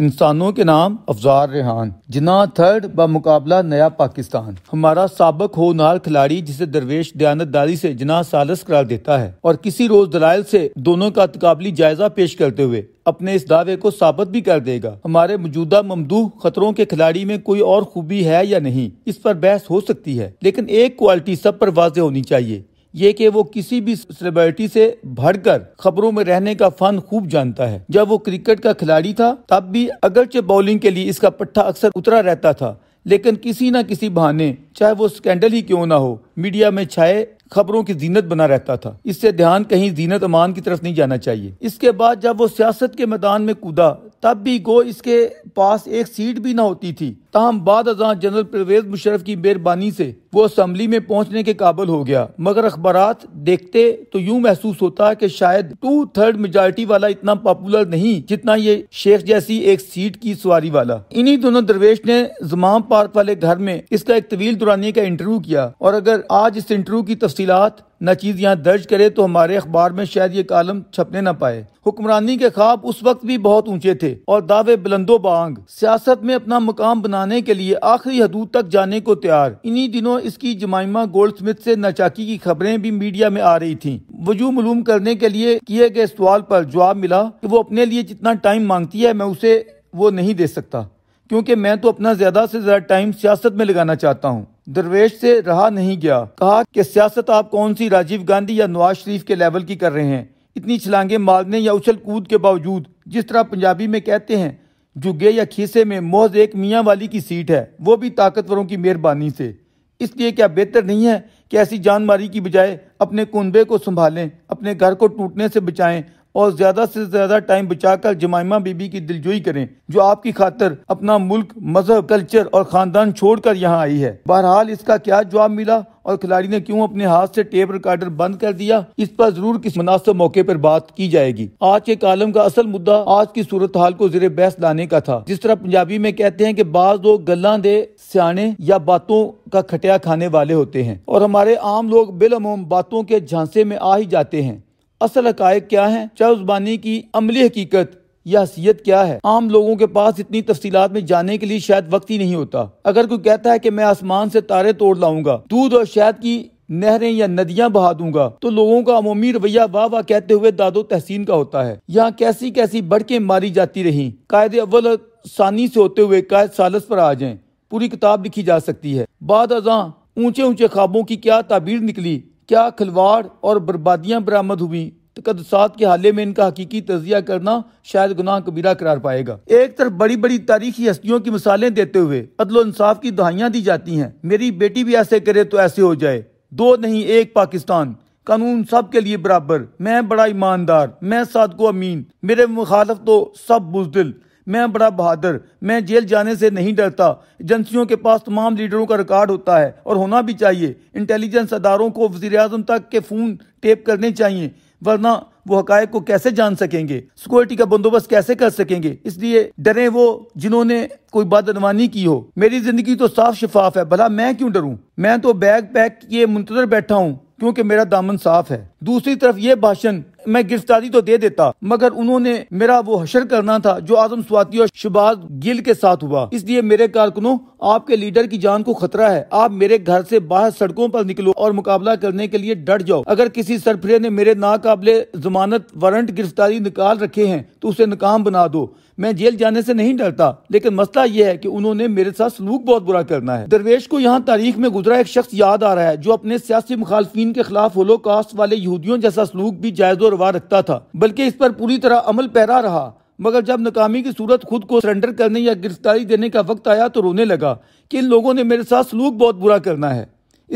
इंसानों के नाम अफजार रेहान जिना थर्ड मुकाबला नया पाकिस्तान हमारा सबक होनहार खिलाड़ी जिसे दरवेश दारी से जिना सालस करार देता है और किसी रोज दलाइल से दोनों का तकबली जायजा पेश करते हुए अपने इस दावे को साबित भी कर देगा हमारे मौजूदा ममदू खतरों के खिलाड़ी में कोई और खूबी है या नहीं इस पर बहस हो सकती है लेकिन एक क्वालिटी सब पर वाज होनी चाहिए ये कि वो किसी भी सेलिब्रिटी से भरकर खबरों में रहने का फन खूब जानता है जब वो क्रिकेट का खिलाड़ी था तब भी अगरचे बॉलिंग के लिए इसका पट्टा अक्सर उतरा रहता था लेकिन किसी न किसी बहाने चाहे वो स्कैंडल ही क्यों ना हो मीडिया में छाए खबरों की जीनत बना रहता था इससे ध्यान कहीं जीनत अमान की तरफ नहीं जाना चाहिए इसके बाद जब वो सियासत के मैदान में कूदा तब भी गो इसके पास एक सीट भी न होती थी तहम बाद अजा जनरल परवेज मुशरफ की मेहरबानी से वो असम्बली में पहुंचने के काबल हो गया मगर अखबार देखते तो यूं महसूस होता कि शायद टू थर्ड मेजोरिटी वाला इतना पॉपुलर नहीं जितना ये शेख जैसी एक सीट की सवारी वाला इन्हीं दोनों दरवेश ने जमाम पार्क वाले घर में इसका एक तवील दुरानी का इंटरव्यू किया और अगर आज इस इंटरव्यू की तफसीत चीज यहाँ दर्ज करे तो हमारे अखबार में शायद ये कालम छपने न पाए हुक्मरानी के खाब उस वक्त भी बहुत ऊंचे थे और दावे बुलंदो बांग सियासत में अपना मुकाम बनाने के लिए आखिरी हदूद तक जाने को तैयार इन्हीं दिनों इसकी जमाइमा गोल्ड स्मिथ ऐसी नचाकी की खबरें भी मीडिया में आ रही थी वजू मलूम करने के लिए किए गए सवाल पर जवाब मिला की वो अपने लिए जितना टाइम मांगती है मैं उसे वो नहीं दे सकता क्योंकि मैं तो अपना ज्यादा से ज्यादा टाइम सियासत में लगाना चाहता हूँ दरवेश से रहा नहीं गया कहा कि सियासत आप कौन सी राजीव गांधी या नवाज शरीफ के लेवल की कर रहे हैं इतनी छलांगे मारने या उछल कूद के बावजूद जिस तरह पंजाबी में कहते हैं जुगे या खीसे में मोहज एक मियाँ वाली की सीट है वो भी ताकतवरों की मेहरबानी से इसलिए क्या बेहतर नहीं है कि ऐसी जानमारी की बजाय अपने कुनबे को संभालें अपने घर को टूटने से बचाएं और ज्यादा से ज्यादा टाइम बचाकर जमाइमा बीबी की दिलजोई करें जो आपकी खातर अपना मुल्क मजहब कल्चर और खानदान छोड़कर यहाँ आई है बहरहाल इसका क्या जवाब मिला और खिलाड़ी ने क्यों अपने हाथ से टेप रिकॉर्डर बंद कर दिया इस पर जरूर किस मुनासिब मौके पर बात की जाएगी आज के कालम का असल मुद्दा आज की सूरत हाल को जेर बहस लाने का था जिस तरह पंजाबी में कहते हैं कि बाज लोग गल्ला दे सियाने या बातों का खटिया खाने वाले होते हैं और हमारे आम लोग बिलमूम बातों के झांसे में आ ही जाते हैं असल हकायक क्या है बानी की अमली हकीकत या हसीियत क्या है आम लोगों के पास इतनी तफसीत में जाने के लिए शायद वक्त ही नहीं होता अगर कोई कहता है कि मैं आसमान से तारे तोड़ लाऊंगा दूध और शहद की नहरें या नदियां बहा दूंगा तो लोगों का अमूमी रवैया वाह वाह कहते हुए दादो तहसीन का होता है यहाँ कैसी कैसी बढ़के मारी जाती रही कायद अव्वल सानी से होते हुए कायद सालस पर आ जाए पूरी किताब लिखी जा सकती है बाद अजा ऊंचे ऊंचे ख्वाबों की क्या ताबीर निकली क्या खिलवाड़ और बर्बादियाँ बरामद हुई तकदसात के हाले में इनका हकीकी तजिया करना शायद गुनाह कबीरा करार पाएगा एक तरफ बड़ी बड़ी तारीखी हस्तियों की मिसालें देते हुए अदलो इंसाफ की दहाइयाँ दी जाती हैं मेरी बेटी भी ऐसे करे तो ऐसे हो जाए दो नहीं एक पाकिस्तान कानून सब के लिए बराबर मैं बड़ा ईमानदार मैं सादको अमीन मेरे मुखालफ तो सब बुजदिल मैं बड़ा बहादुर मैं जेल जाने से नहीं डरता एजेंसियों के पास तमाम लीडरों का रिकॉर्ड होता है और होना भी चाहिए इंटेलिजेंस अदारों को वजी अजम तक के फ़ोन टेप करने चाहिए वरना वो हकायक को कैसे जान सकेंगे सिक्योरिटी का बंदोबस्त कैसे कर सकेंगे इसलिए डरे वो जिन्होंने कोई बदनवानी की हो मेरी जिंदगी तो साफ शफाफ है भला मैं क्यों डरूं मैं तो बैग पैक ये मुंतजर बैठा हूं क्योंकि मेरा दामन साफ है दूसरी तरफ ये भाषण मैं गिरफ्तारी तो दे देता मगर उन्होंने मेरा वो हशर करना था जो आजम स्वाति और शबाज गिल के साथ हुआ इसलिए मेरे कारकुनों आपके लीडर की जान को खतरा है आप मेरे घर से बाहर सड़कों पर निकलो और मुकाबला करने के लिए डर जाओ अगर किसी सरफरे ने मेरे नाकाबले जमानत वारंट गिरफ्तारी निकाल रखे हैं तो उसे नाकाम बना दो मैं जेल जाने से नहीं डरता लेकिन मसला यह है कि उन्होंने मेरे साथ सलूक बहुत बुरा करना है दरवेश को यहाँ तारीख में गुजरा एक शख्स याद आ रहा है जो अपने सियासी मुखालफी के खिलाफ होलो कास्ट वाले यहूदियों जैसा सलूक भी जायज और परवाह रखता था बल्कि इस पर पूरी तरह अमल पैरा रहा मगर जब नाकामी की सूरत खुद को सरेंडर करने या गिरफ्तारी देने का वक्त आया तो रोने लगा कि इन लोगों ने मेरे साथ सलूक बहुत बुरा करना है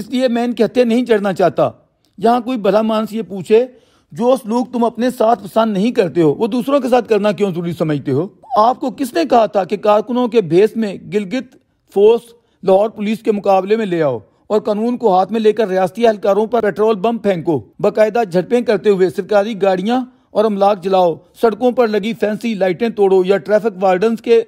इसलिए मैं इनके हत्या नहीं चढ़ना चाहता यहाँ कोई भला मानस ये पूछे जो सलूक तुम अपने साथ पसंद नहीं करते हो वो दूसरों के साथ करना क्यों जरूरी समझते हो आपको किसने कहा था कि कारकुनों के भेस में गिलगित फोर्स लाहौर पुलिस के मुकाबले में ले आओ और कानून को हाथ में लेकर रियासती एहलकारों पर पेट्रोल बम फेंको बाकायदा झड़पें करते हुए सरकारी गाड़ियाँ और अमलाक जलाओ सड़कों पर लगी फैंसी लाइटें तोड़ो या ट्रैफिक वार्डन के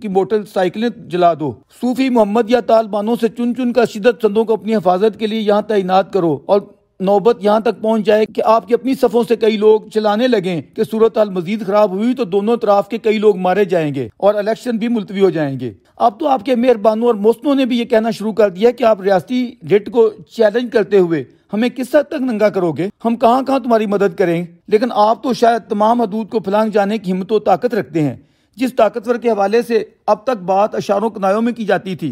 की मोटरसाइकिलें जला दो सूफी मोहम्मद या तालिबानों से चुन चुन कर शिदत चंदों को अपनी हिफाजत के लिए यहाँ तैनात करो और नौबत यहाँ तक पहुँच जाए कि आपकी अपनी सफ़ों से कई लोग चलाने लगें कि सूरत हाल मजीद खराब हुई तो दोनों तरफ के कई लोग मारे जाएंगे और इलेक्शन भी मुलतवी हो जाएंगे अब तो आपके मेहरबानों और मोसनों ने भी ये कहना शुरू कर दिया कि आप रियाती रेट को चैलेंज करते हुए हमें किस हद तक नंगा करोगे हम कहाँ कहाँ तुम्हारी मदद करें लेकिन आप तो शायद तमाम हदूद को फलांग जाने की हिम्मत ताकत रखते हैं जिस ताकतवर के हवाले से अब तक बात अशारों कनायों में की जाती थी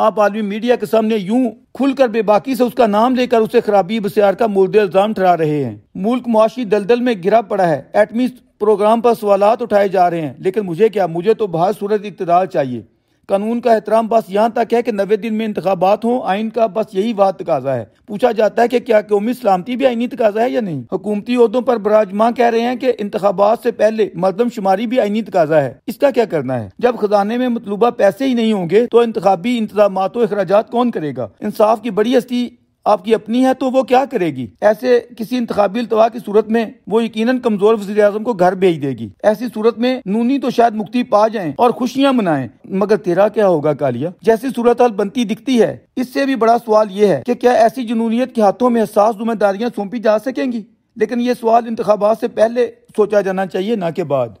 आप आदमी मीडिया के सामने यूं खुलकर बेबाकी से उसका नाम लेकर उसे खराबी बसियार का मुर्द इल्जाम ठहरा रहे हैं मुल्क मुआशी दलदल में गिरा पड़ा है एटमी प्रोग्राम पर सवाल उठाए जा रहे हैं लेकिन मुझे क्या मुझे तो बाहर सूरत इकतदार चाहिए कानून का एहतराम बस यहाँ तक है कि नबे दिन में इंतबात हों आइन का बस यही वाद तकाजा है पूछा जाता है कि क्या कौमी सलामती भी आइनी तकाजा है या नहीं हुकूमती अहदों पर बराजमा कह रहे हैं कि इंतबात से पहले मरदम शुमारी भी आइनी तकाजा है इसका क्या करना है जब खजाने में मतलूबा पैसे ही नहीं होंगे तो इंतबी इंतजाम अखराज कौन करेगा इंसाफ की बड़ी हस्ती आपकी अपनी है तो वो क्या करेगी ऐसे किसी इंतबी अल्तवा की सूरत में वो यकीन कमजोर वजी अजम को घर भेज देगी ऐसी सूरत में नूनी तो शायद मुक्ति पा जाए और खुशियाँ मनाए मगर तेरा क्या होगा कालिया जैसी सूरत हाल बनती दिखती है इससे भी बड़ा सवाल ये है की क्या ऐसी जुनूनीत के हाथों में एहसास जुम्मेदारियाँ सौंपी जा सकेंगी लेकिन ये सवाल इंतबात से पहले सोचा जाना चाहिए ना के बाद